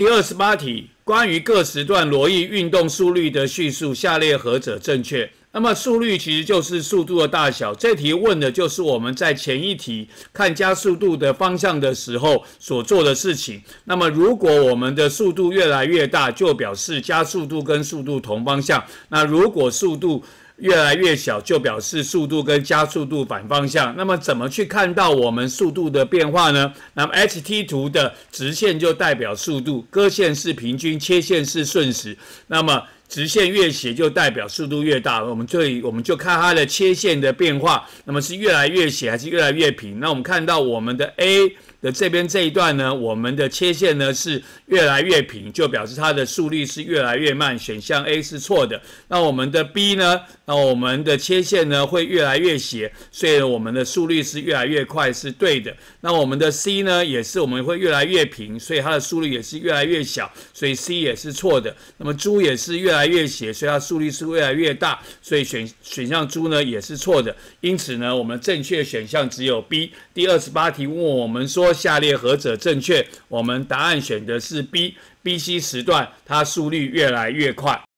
第二十八题，关于各时段罗意运动速率的叙述，下列何者正确？那么速率其实就是速度的大小。这题问的就是我们在前一题看加速度的方向的时候所做的事情。那么如果我们的速度越来越大，就表示加速度跟速度同方向。那如果速度越来越小，就表示速度跟加速度反方向。那么，怎么去看到我们速度的变化呢？那么，h-t 图的直线就代表速度，割线是平均，切线是瞬时。那么，直线越斜就代表速度越大。我们这里我们就看它的切线的变化，那么是越来越斜还是越来越平？那我们看到我们的 A 的这边这一段呢，我们的切线呢是越来越平，就表示它的速率是越来越慢。选项 A 是错的。那我们的 B 呢？那我们的切线呢会越来越斜，所以我们的速率是越来越快，是对的。那我们的 C 呢也是我们会越来越平，所以它的速率也是越来越小，所以 C 也是错的。那么猪也是越来越来越斜，所以它速率是越来越大，所以选选项猪呢也是错的。因此呢，我们正确选项只有 B。第二十八题，问我们说下列何者正确，我们答案选的是 B。BC 时段它速率越来越快。